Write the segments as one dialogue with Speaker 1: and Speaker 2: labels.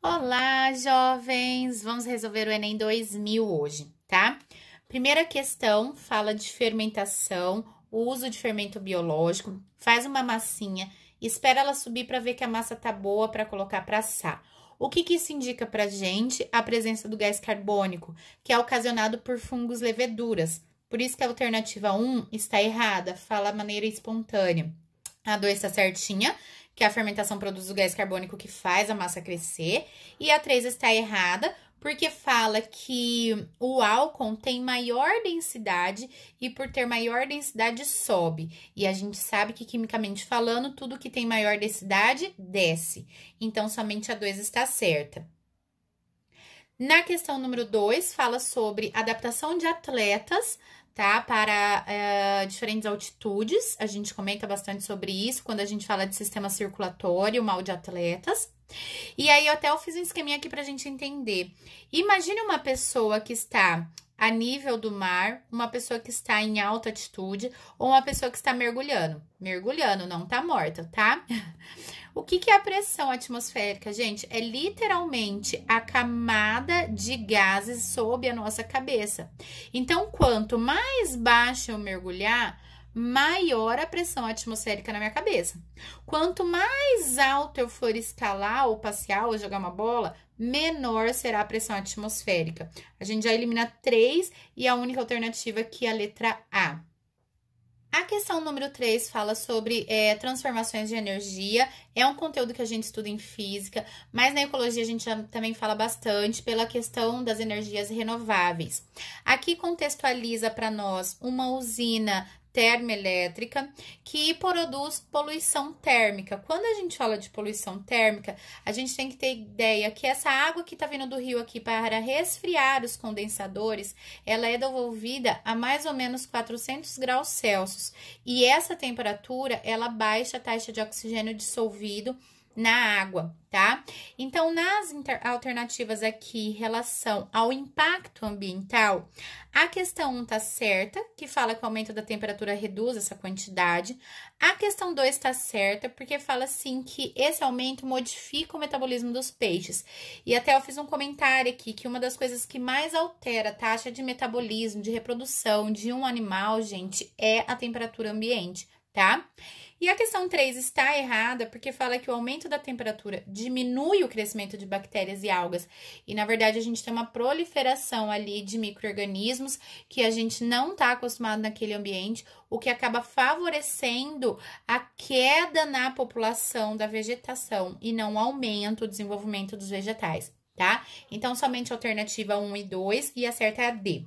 Speaker 1: Olá, jovens! Vamos resolver o Enem 2000 hoje, tá? Primeira questão fala de fermentação, o uso de fermento biológico. Faz uma massinha, espera ela subir para ver que a massa tá boa para colocar para assar. O que, que isso indica para gente? A presença do gás carbônico, que é ocasionado por fungos leveduras. Por isso que a alternativa 1 está errada, fala maneira espontânea. A 2 está certinha que é a fermentação produz o gás carbônico que faz a massa crescer. E a 3 está errada, porque fala que o álcool tem maior densidade e por ter maior densidade sobe. E a gente sabe que quimicamente falando, tudo que tem maior densidade desce. Então somente a 2 está certa. Na questão número 2, fala sobre adaptação de atletas tá? Para uh, diferentes altitudes. A gente comenta bastante sobre isso quando a gente fala de sistema circulatório, mal de atletas. E aí, até eu fiz um esqueminha aqui para a gente entender. Imagine uma pessoa que está a nível do mar, uma pessoa que está em alta altitude ou uma pessoa que está mergulhando. Mergulhando, não está morta, tá? O que, que é a pressão atmosférica, gente? É literalmente a camada de gases sob a nossa cabeça. Então, quanto mais baixo eu mergulhar, maior a pressão atmosférica na minha cabeça. Quanto mais alto eu for escalar ou passear ou jogar uma bola, menor será a pressão atmosférica. A gente já elimina três e a única alternativa aqui é a letra A. A questão número 3 fala sobre é, transformações de energia. É um conteúdo que a gente estuda em física, mas na ecologia a gente já, também fala bastante pela questão das energias renováveis. Aqui contextualiza para nós uma usina termoelétrica que produz poluição térmica. Quando a gente fala de poluição térmica, a gente tem que ter ideia que essa água que está vindo do rio aqui para resfriar os condensadores, ela é devolvida a mais ou menos 400 graus Celsius. E essa temperatura, ela baixa a taxa de oxigênio dissolvido na água, tá? Então, nas alternativas aqui em relação ao impacto ambiental, a questão 1 tá certa, que fala que o aumento da temperatura reduz essa quantidade. A questão 2 está certa, porque fala assim que esse aumento modifica o metabolismo dos peixes. E até eu fiz um comentário aqui que uma das coisas que mais altera a taxa de metabolismo, de reprodução de um animal, gente, é a temperatura ambiente tá? E a questão 3 está errada porque fala que o aumento da temperatura diminui o crescimento de bactérias e algas. E na verdade a gente tem uma proliferação ali de micro-organismos que a gente não está acostumado naquele ambiente, o que acaba favorecendo a queda na população da vegetação e não aumenta o desenvolvimento dos vegetais, tá? Então somente alternativa 1 e 2 e a certa é a D.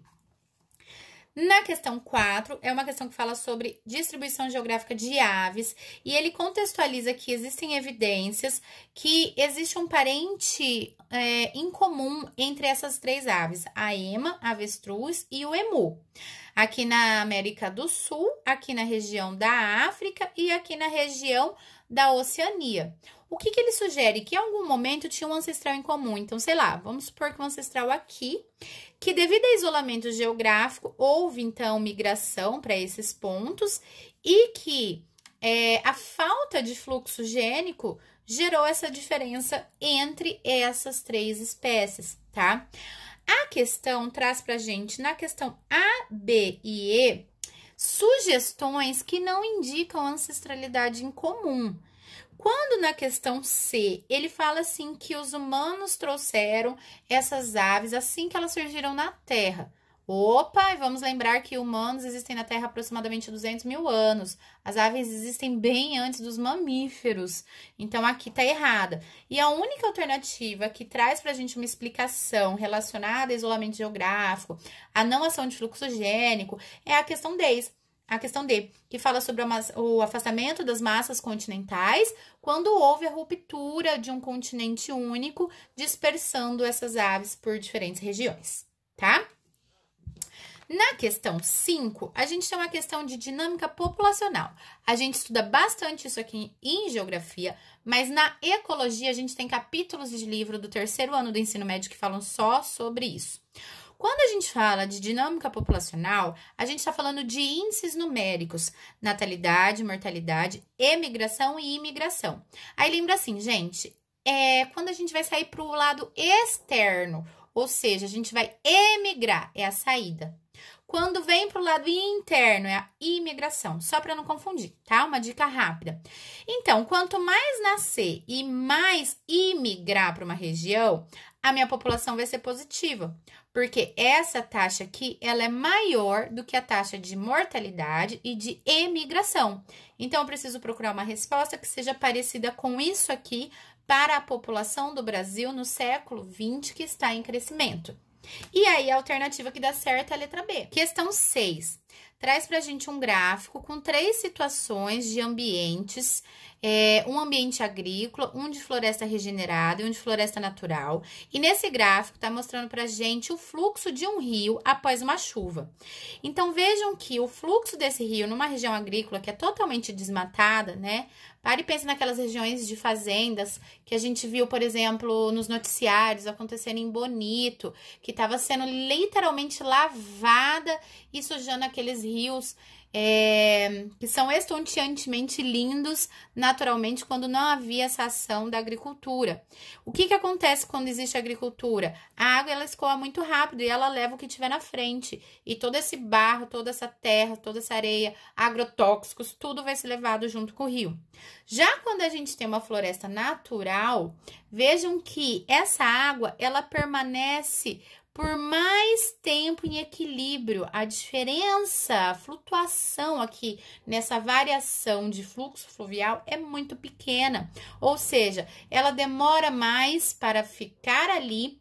Speaker 1: Na questão 4, é uma questão que fala sobre distribuição geográfica de aves e ele contextualiza que existem evidências que existe um parente é, incomum entre essas três aves, a ema, a avestruz e o emu. Aqui na América do Sul, aqui na região da África e aqui na região da Oceania. O que, que ele sugere? Que em algum momento tinha um ancestral em comum. Então, sei lá, vamos supor que um ancestral aqui, que devido a isolamento geográfico, houve então migração para esses pontos e que é, a falta de fluxo gênico gerou essa diferença entre essas três espécies, tá? A questão traz para gente, na questão A, B e E, sugestões que não indicam ancestralidade em comum. Quando na questão C, ele fala assim que os humanos trouxeram essas aves assim que elas surgiram na Terra. Opa, e vamos lembrar que humanos existem na Terra há aproximadamente 200 mil anos. As aves existem bem antes dos mamíferos. Então aqui tá errada. E a única alternativa que traz a gente uma explicação relacionada a isolamento geográfico, a não ação de fluxo gênico, é a questão 10 a questão D, que fala sobre o afastamento das massas continentais quando houve a ruptura de um continente único, dispersando essas aves por diferentes regiões, tá? Na questão 5, a gente tem uma questão de dinâmica populacional. A gente estuda bastante isso aqui em geografia, mas na ecologia a gente tem capítulos de livro do terceiro ano do ensino médio que falam só sobre isso. Quando a gente fala de dinâmica populacional, a gente está falando de índices numéricos, natalidade, mortalidade, emigração e imigração. Aí lembra assim, gente, é quando a gente vai sair para o lado externo, ou seja, a gente vai emigrar, é a saída. Quando vem para o lado interno, é a imigração, só para não confundir, tá? Uma dica rápida. Então, quanto mais nascer e mais imigrar para uma região, a minha população vai ser positiva, porque essa taxa aqui ela é maior do que a taxa de mortalidade e de emigração. Então, eu preciso procurar uma resposta que seja parecida com isso aqui para a população do Brasil no século 20 que está em crescimento. E aí, a alternativa que dá certo é a letra B. Questão 6. Traz para a gente um gráfico com três situações de ambientes é, um ambiente agrícola, um de floresta regenerada e um de floresta natural. E nesse gráfico está mostrando para gente o fluxo de um rio após uma chuva. Então vejam que o fluxo desse rio numa região agrícola que é totalmente desmatada, né? Pare e pense naquelas regiões de fazendas que a gente viu, por exemplo, nos noticiários acontecendo em Bonito, que estava sendo literalmente lavada e sujando aqueles rios é, que são estonteantemente lindos naturalmente quando não havia essa ação da agricultura. O que, que acontece quando existe agricultura? A água ela escoa muito rápido e ela leva o que tiver na frente. E todo esse barro, toda essa terra, toda essa areia, agrotóxicos, tudo vai ser levado junto com o rio. Já quando a gente tem uma floresta natural, Vejam que essa água, ela permanece por mais tempo em equilíbrio. A diferença, a flutuação aqui nessa variação de fluxo fluvial é muito pequena, ou seja, ela demora mais para ficar ali,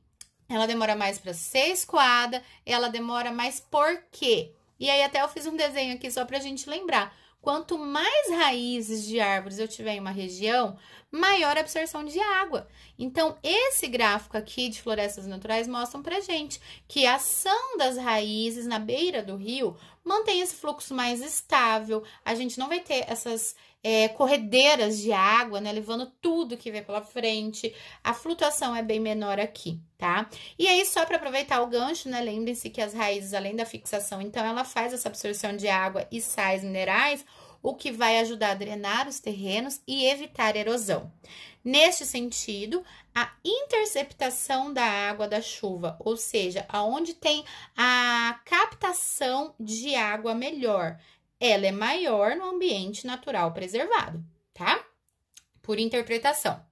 Speaker 1: ela demora mais para ser escoada, ela demora mais porque. E aí até eu fiz um desenho aqui só para a gente lembrar. Quanto mais raízes de árvores eu tiver em uma região, maior a absorção de água. Então, esse gráfico aqui de florestas naturais mostra para gente que a ação das raízes na beira do rio mantém esse fluxo mais estável. A gente não vai ter essas é, corredeiras de água, né? Levando tudo que vem pela frente. A flutuação é bem menor aqui, tá? E aí, só para aproveitar o gancho, né? Lembrem-se que as raízes, além da fixação, então, ela faz essa absorção de água e sais minerais, o que vai ajudar a drenar os terrenos e evitar erosão. Neste sentido, a interceptação da água da chuva, ou seja, aonde tem a captação de água melhor, ela é maior no ambiente natural preservado, tá? Por interpretação.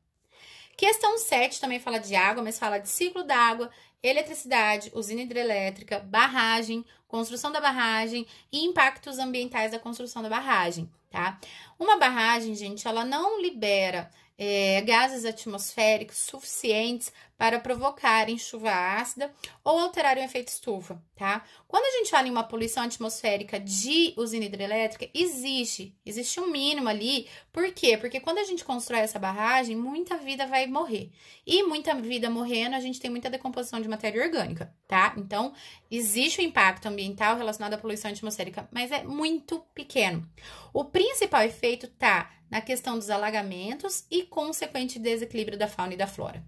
Speaker 1: Questão 7 também fala de água, mas fala de ciclo da água, eletricidade, usina hidrelétrica, barragem, construção da barragem e impactos ambientais da construção da barragem, tá? Uma barragem, gente, ela não libera é, gases atmosféricos suficientes para provocarem chuva ácida ou alterarem o efeito estufa, tá? Quando a gente fala em uma poluição atmosférica de usina hidrelétrica, existe, existe um mínimo ali. Por quê? Porque quando a gente constrói essa barragem, muita vida vai morrer. E muita vida morrendo, a gente tem muita decomposição de matéria orgânica, tá? Então, existe o um impacto ambiental relacionado à poluição atmosférica, mas é muito pequeno. O principal efeito tá na questão dos alagamentos e consequente desequilíbrio da fauna e da flora.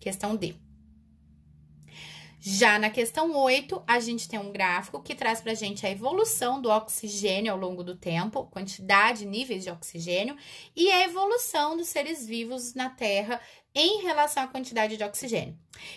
Speaker 1: Questão D. Já na questão 8, a gente tem um gráfico que traz para a gente a evolução do oxigênio ao longo do tempo, quantidade, níveis de oxigênio, e a evolução dos seres vivos na Terra em relação à quantidade de oxigênio.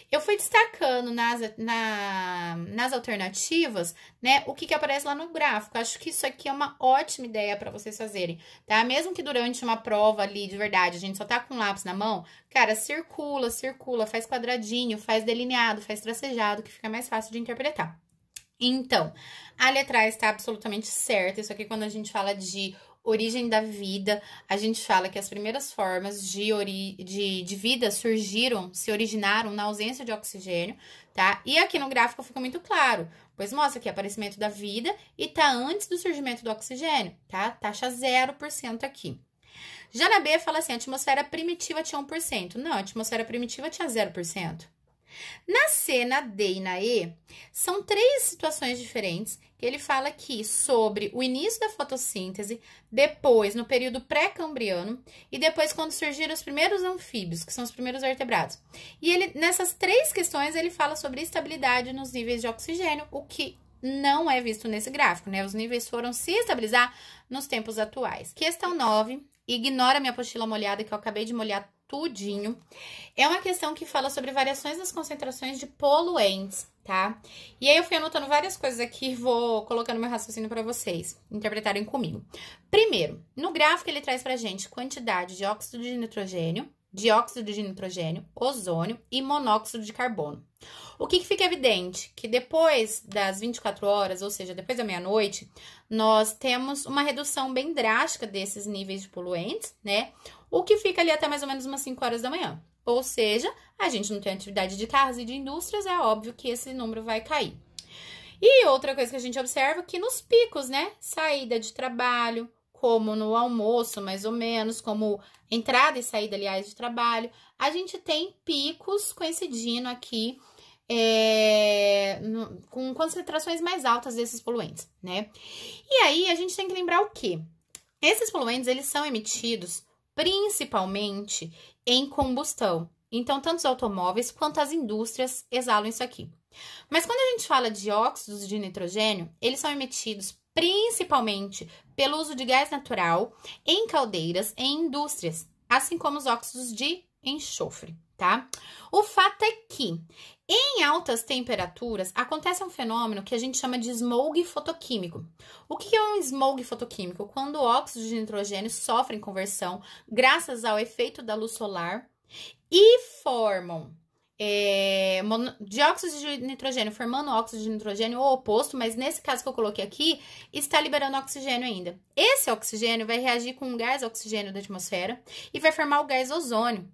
Speaker 1: Eu fui destacando nas, na, nas alternativas, né, o que, que aparece lá no gráfico. Acho que isso aqui é uma ótima ideia para vocês fazerem, tá? Mesmo que durante uma prova ali, de verdade, a gente só tá com lápis na mão, cara, circula, circula, faz quadradinho, faz delineado, faz tracejado, que fica mais fácil de interpretar. Então, a letra A está absolutamente certa. Isso aqui quando a gente fala de origem da vida, a gente fala que as primeiras formas de, ori de, de vida surgiram, se originaram na ausência de oxigênio, tá? E aqui no gráfico fica muito claro, pois mostra aqui aparecimento da vida e tá antes do surgimento do oxigênio, tá? Taxa 0% aqui. Já na B fala assim, a atmosfera primitiva tinha 1%. Não, a atmosfera primitiva tinha 0%. Na C, na D e na E, são três situações diferentes que ele fala aqui sobre o início da fotossíntese, depois no período pré-cambriano e depois quando surgiram os primeiros anfíbios, que são os primeiros vertebrados. E ele nessas três questões ele fala sobre estabilidade nos níveis de oxigênio, o que não é visto nesse gráfico, né? Os níveis foram se estabilizar nos tempos atuais. Questão 9, ignora minha apostila molhada que eu acabei de molhar tudinho. É uma questão que fala sobre variações das concentrações de poluentes, tá? E aí eu fui anotando várias coisas aqui vou colocando meu raciocínio para vocês interpretarem comigo. Primeiro, no gráfico ele traz pra gente quantidade de óxido de nitrogênio, dióxido de nitrogênio, ozônio e monóxido de carbono. O que, que fica evidente? Que depois das 24 horas, ou seja, depois da meia-noite, nós temos uma redução bem drástica desses níveis de poluentes, né? o que fica ali até mais ou menos umas 5 horas da manhã. Ou seja, a gente não tem atividade de carros e de indústrias, é óbvio que esse número vai cair. E outra coisa que a gente observa é que nos picos, né? Saída de trabalho, como no almoço, mais ou menos, como entrada e saída, aliás, de trabalho, a gente tem picos coincidindo aqui é, no, com concentrações mais altas desses poluentes, né? E aí a gente tem que lembrar o quê? Esses poluentes, eles são emitidos principalmente em combustão. Então, tanto os automóveis quanto as indústrias exalam isso aqui. Mas quando a gente fala de óxidos de nitrogênio, eles são emitidos principalmente pelo uso de gás natural em caldeiras e indústrias, assim como os óxidos de enxofre, tá? O fato é que em altas temperaturas, acontece um fenômeno que a gente chama de smog fotoquímico. O que é um smog fotoquímico? Quando óxidos de nitrogênio sofrem conversão graças ao efeito da luz solar e formam é, dióxido de nitrogênio, formando óxido de nitrogênio ou oposto, mas nesse caso que eu coloquei aqui, está liberando oxigênio ainda. Esse oxigênio vai reagir com o gás oxigênio da atmosfera e vai formar o gás ozônio,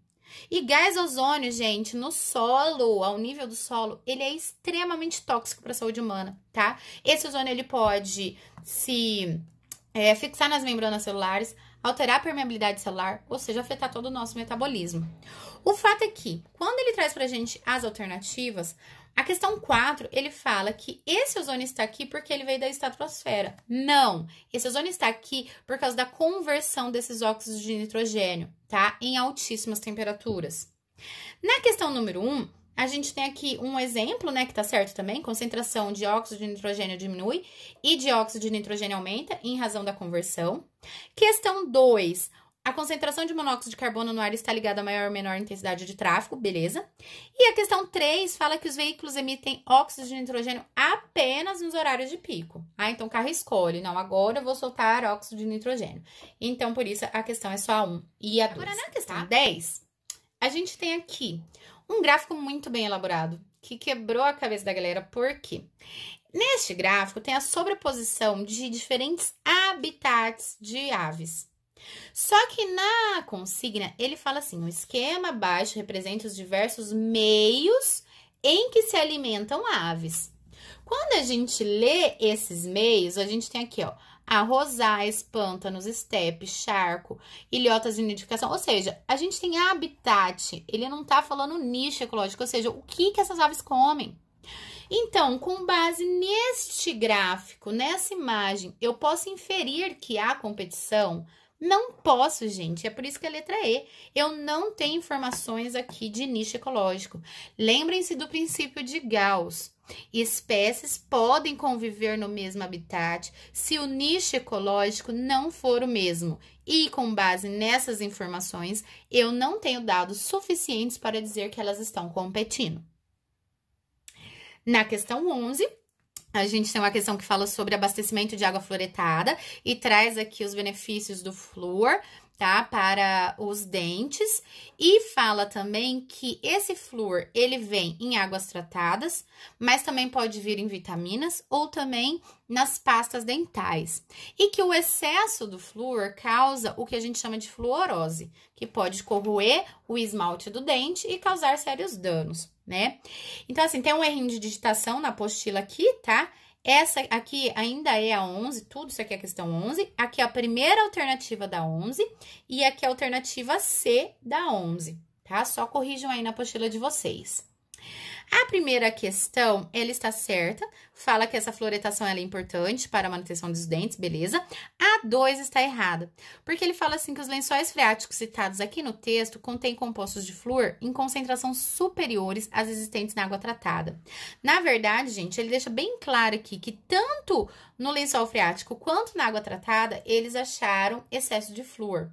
Speaker 1: e gás ozônio, gente, no solo, ao nível do solo, ele é extremamente tóxico para a saúde humana, tá? Esse ozônio ele pode se é, fixar nas membranas celulares, alterar a permeabilidade celular, ou seja, afetar todo o nosso metabolismo. O fato é que, quando ele traz para a gente as alternativas, a questão 4, ele fala que esse ozônio está aqui porque ele veio da estratosfera. Não, esse ozônio está aqui por causa da conversão desses óxidos de nitrogênio, tá? Em altíssimas temperaturas. Na questão número 1, a gente tem aqui um exemplo, né, que tá certo também, concentração de óxido de nitrogênio diminui e dióxido de nitrogênio aumenta em razão da conversão. Questão 2, a concentração de monóxido de carbono no ar está ligada a maior ou menor intensidade de tráfego, beleza? E a questão 3 fala que os veículos emitem óxido de nitrogênio apenas nos horários de pico. Ah, então o carro escolhe, não, agora eu vou soltar óxido de nitrogênio. Então, por isso, a questão é só a 1 e a 2. Agora, na é questão tá? 10, a gente tem aqui um gráfico muito bem elaborado, que quebrou a cabeça da galera, por quê? Neste gráfico tem a sobreposição de diferentes habitats de aves. Só que na consigna, ele fala assim: o esquema abaixo representa os diversos meios em que se alimentam aves. Quando a gente lê esses meios, a gente tem aqui, ó, arrozais, pântanos, estepe, charco, ilhotas de nidificação. Ou seja, a gente tem habitat. Ele não tá falando nicho ecológico, ou seja, o que que essas aves comem. Então, com base neste gráfico, nessa imagem, eu posso inferir que a competição não posso, gente. É por isso que a é letra E. Eu não tenho informações aqui de nicho ecológico. Lembrem-se do princípio de Gauss. Espécies podem conviver no mesmo habitat se o nicho ecológico não for o mesmo. E com base nessas informações, eu não tenho dados suficientes para dizer que elas estão competindo. Na questão 11, a gente tem uma questão que fala sobre abastecimento de água fluoretada e traz aqui os benefícios do flúor tá? Para os dentes. E fala também que esse flúor, ele vem em águas tratadas, mas também pode vir em vitaminas ou também nas pastas dentais. E que o excesso do flúor causa o que a gente chama de fluorose, que pode corroer o esmalte do dente e causar sérios danos, né? Então, assim, tem um errinho de digitação na apostila aqui, tá? Essa aqui ainda é a 11, tudo isso aqui é a questão 11. Aqui é a primeira alternativa da 11 e aqui é a alternativa C da 11, tá? Só corrijam aí na apostila de vocês. A primeira questão, ela está certa, fala que essa fluoretação é importante para a manutenção dos dentes, beleza? A 2 está errada, porque ele fala assim que os lençóis freáticos citados aqui no texto contêm compostos de flúor em concentração superiores às existentes na água tratada. Na verdade, gente, ele deixa bem claro aqui que tanto no lençol freático quanto na água tratada, eles acharam excesso de flúor.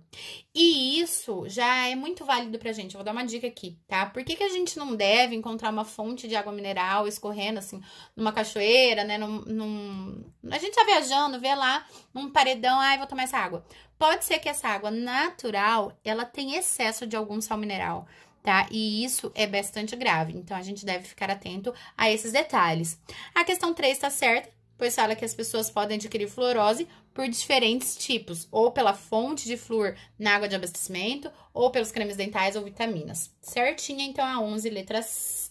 Speaker 1: E isso já é muito válido pra gente. Eu vou dar uma dica aqui, tá? Por que, que a gente não deve encontrar uma fonte de água mineral escorrendo, assim, numa cachoeira, né? Num, num... A gente tá viajando, vê lá num paredão, ai, vou tomar essa água. Pode ser que essa água natural, ela tenha excesso de algum sal mineral. Tá? E isso é bastante grave, então a gente deve ficar atento a esses detalhes. A questão 3 está certa, pois fala que as pessoas podem adquirir fluorose por diferentes tipos, ou pela fonte de flúor na água de abastecimento, ou pelos cremes dentais ou vitaminas. Certinha, então, a 11, letra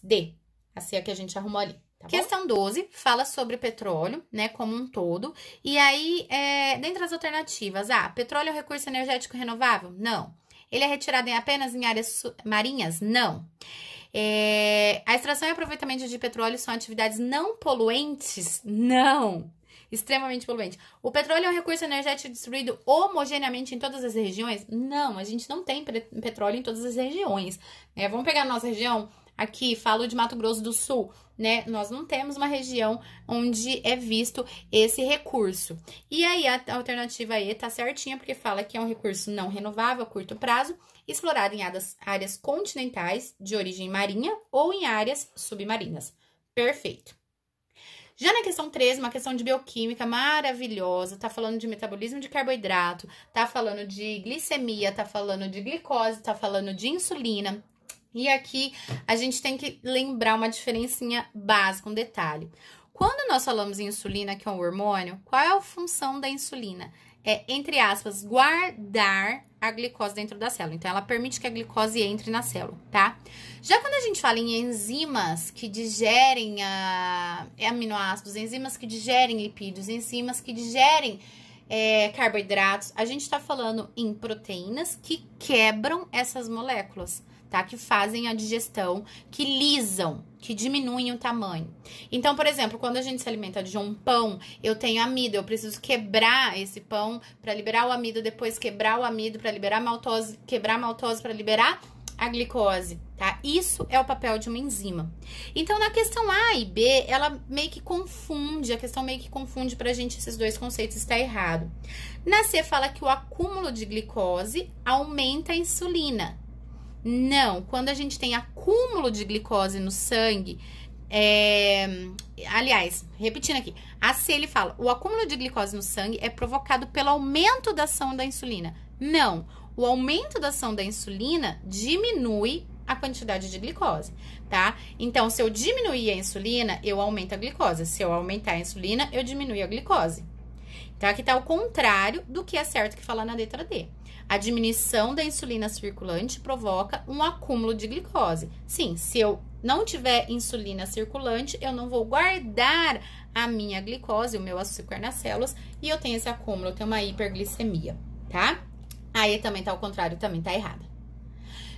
Speaker 1: D. Assim é que a gente arrumou ali. Tá Questão 12 fala sobre petróleo, né, como um todo. E aí, é, dentre as alternativas, ah, petróleo é um recurso energético renovável? Não. Ele é retirado em apenas em áreas marinhas? Não. Não. É, a extração e aproveitamento de petróleo são atividades não poluentes? Não! Extremamente poluente. O petróleo é um recurso energético distribuído homogeneamente em todas as regiões? Não, a gente não tem petróleo em todas as regiões. É, vamos pegar a nossa região aqui, falo de Mato Grosso do Sul né? Nós não temos uma região onde é visto esse recurso. E aí a alternativa E tá certinha, porque fala que é um recurso não renovável a curto prazo, explorado em áreas continentais de origem marinha ou em áreas submarinas. Perfeito. Já na questão 3, uma questão de bioquímica maravilhosa, tá falando de metabolismo de carboidrato, tá falando de glicemia, tá falando de glicose, tá falando de insulina, e aqui a gente tem que lembrar uma diferencinha básica, um detalhe. Quando nós falamos em insulina, que é um hormônio, qual é a função da insulina? É, entre aspas, guardar a glicose dentro da célula. Então, ela permite que a glicose entre na célula, tá? Já quando a gente fala em enzimas que digerem a, é aminoácidos, enzimas que digerem lipídios, enzimas que digerem é, carboidratos, a gente está falando em proteínas que quebram essas moléculas tá? Que fazem a digestão, que lisam, que diminuem o tamanho. Então, por exemplo, quando a gente se alimenta de um pão, eu tenho amido, eu preciso quebrar esse pão para liberar o amido, depois quebrar o amido para liberar a maltose, quebrar a maltose para liberar a glicose, tá? Isso é o papel de uma enzima. Então, na questão A e B, ela meio que confunde, a questão meio que confunde pra gente esses dois conceitos, está errado. Na C fala que o acúmulo de glicose aumenta a insulina. Não, quando a gente tem acúmulo de glicose no sangue, é, aliás, repetindo aqui, a C ele fala: o acúmulo de glicose no sangue é provocado pelo aumento da ação da insulina. Não, o aumento da ação da insulina diminui a quantidade de glicose, tá? Então, se eu diminuir a insulina, eu aumento a glicose. Se eu aumentar a insulina, eu diminuo a glicose. Então, aqui tá o contrário do que é certo que falar na letra D. A diminuição da insulina circulante provoca um acúmulo de glicose. Sim, se eu não tiver insulina circulante, eu não vou guardar a minha glicose, o meu açúcar nas células, e eu tenho esse acúmulo, eu tenho uma hiperglicemia, tá? Aí também tá ao contrário, também tá errado.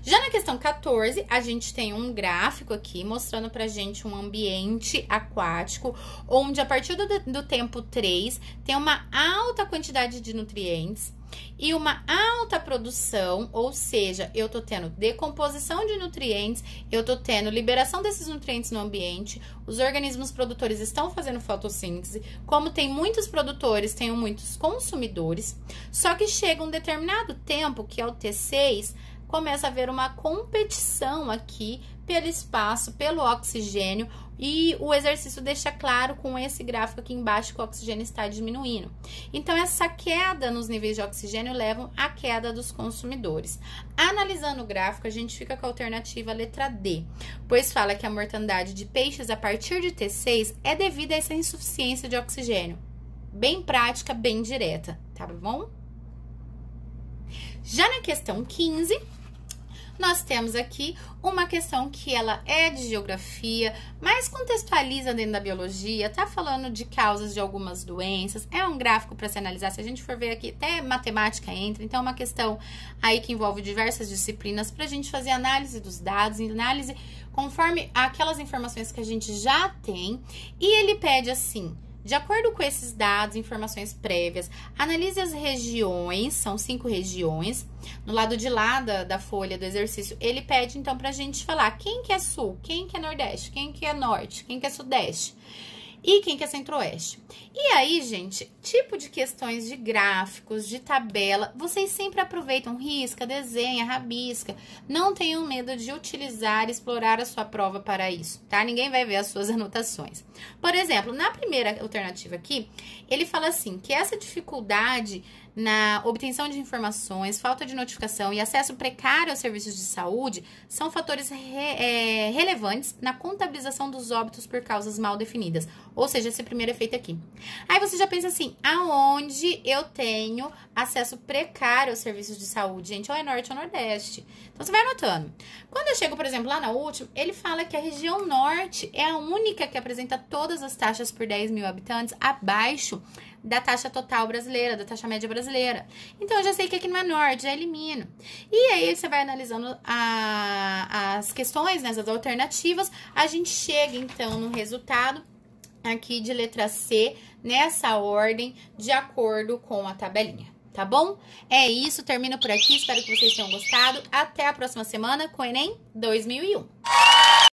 Speaker 1: Já na questão 14, a gente tem um gráfico aqui mostrando pra gente um ambiente aquático, onde a partir do, do tempo 3 tem uma alta quantidade de nutrientes e uma alta produção, ou seja, eu tô tendo decomposição de nutrientes, eu tô tendo liberação desses nutrientes no ambiente, os organismos produtores estão fazendo fotossíntese, como tem muitos produtores, tem muitos consumidores, só que chega um determinado tempo que é o T6, começa a haver uma competição aqui pelo espaço, pelo oxigênio, e o exercício deixa claro com esse gráfico aqui embaixo que o oxigênio está diminuindo. Então, essa queda nos níveis de oxigênio levam à queda dos consumidores. Analisando o gráfico, a gente fica com a alternativa letra D, pois fala que a mortandade de peixes a partir de T6 é devida a essa insuficiência de oxigênio. Bem prática, bem direta, tá bom? Já na questão 15, nós temos aqui uma questão que ela é de geografia, mas contextualiza dentro da biologia, tá falando de causas de algumas doenças, é um gráfico para se analisar, se a gente for ver aqui, até matemática entra, então é uma questão aí que envolve diversas disciplinas para a gente fazer análise dos dados, análise conforme aquelas informações que a gente já tem, e ele pede assim, de acordo com esses dados, informações prévias, analise as regiões, são cinco regiões. No lado de lá da, da folha do exercício, ele pede então para a gente falar quem que é sul, quem que é nordeste, quem que é norte, quem que é sudeste e quem que é centro-oeste. E aí, gente, tipo de questões de gráficos, de tabela, vocês sempre aproveitam, risca, desenha, rabisca. Não tenham medo de utilizar, explorar a sua prova para isso, tá? Ninguém vai ver as suas anotações. Por exemplo, na primeira alternativa aqui, ele fala assim, que essa dificuldade na obtenção de informações, falta de notificação e acesso precário aos serviços de saúde são fatores re, é, relevantes na contabilização dos óbitos por causas mal definidas ou seja, esse primeiro efeito aqui. Aí você já pensa assim, aonde eu tenho acesso precário aos serviços de saúde? Gente, ou é norte ou nordeste. Então, você vai anotando. Quando eu chego, por exemplo, lá na última, ele fala que a região norte é a única que apresenta todas as taxas por 10 mil habitantes abaixo da taxa total brasileira, da taxa média brasileira. Então, eu já sei que aqui não é norte, já elimino. E aí, você vai analisando a, as questões, né, as alternativas, a gente chega, então, no resultado aqui de letra C nessa ordem, de acordo com a tabelinha tá bom? É isso, termino por aqui, espero que vocês tenham gostado. Até a próxima semana com o Enem 2001.